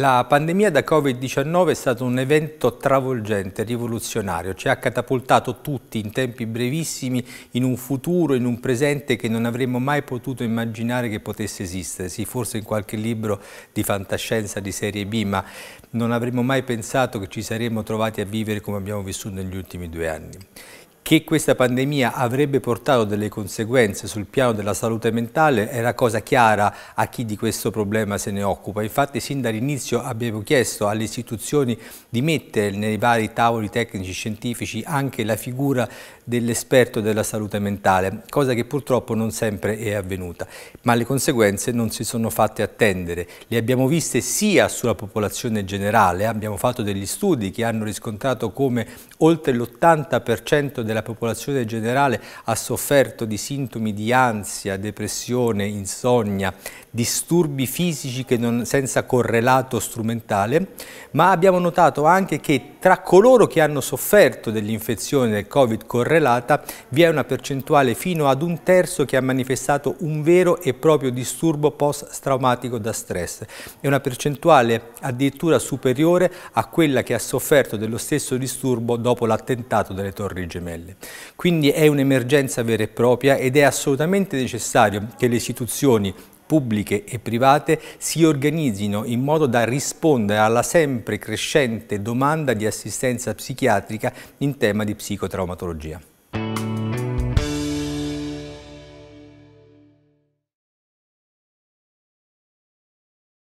La pandemia da Covid-19 è stato un evento travolgente, rivoluzionario, ci ha catapultato tutti in tempi brevissimi in un futuro, in un presente che non avremmo mai potuto immaginare che potesse esistere, sì, forse in qualche libro di fantascienza di serie B, ma non avremmo mai pensato che ci saremmo trovati a vivere come abbiamo vissuto negli ultimi due anni. Che questa pandemia avrebbe portato delle conseguenze sul piano della salute mentale era cosa chiara a chi di questo problema se ne occupa. Infatti sin dall'inizio abbiamo chiesto alle istituzioni di mettere nei vari tavoli tecnici scientifici anche la figura dell'esperto della salute mentale, cosa che purtroppo non sempre è avvenuta. Ma le conseguenze non si sono fatte attendere. Le abbiamo viste sia sulla popolazione generale, abbiamo fatto degli studi che hanno riscontrato come oltre l'80% della la popolazione generale ha sofferto di sintomi di ansia, depressione, insonnia, disturbi fisici non, senza correlato strumentale, ma abbiamo notato anche che tra coloro che hanno sofferto dell'infezione del Covid correlata vi è una percentuale fino ad un terzo che ha manifestato un vero e proprio disturbo post-traumatico da stress È una percentuale addirittura superiore a quella che ha sofferto dello stesso disturbo dopo l'attentato delle Torri Gemelle. Ribelle. Quindi è un'emergenza vera e propria ed è assolutamente necessario che le istituzioni pubbliche e private si organizzino in modo da rispondere alla sempre crescente domanda di assistenza psichiatrica in tema di psicotraumatologia.